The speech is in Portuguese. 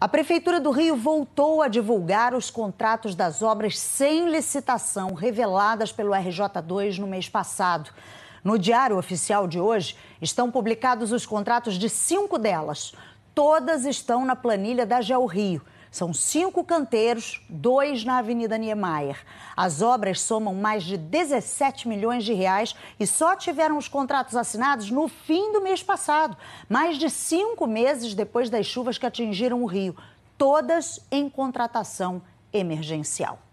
A Prefeitura do Rio voltou a divulgar os contratos das obras sem licitação reveladas pelo RJ2 no mês passado. No Diário Oficial de hoje estão publicados os contratos de cinco delas. Todas estão na planilha da Gel Rio. São cinco canteiros, dois na Avenida Niemeyer. As obras somam mais de 17 milhões de reais e só tiveram os contratos assinados no fim do mês passado, mais de cinco meses depois das chuvas que atingiram o Rio, todas em contratação emergencial.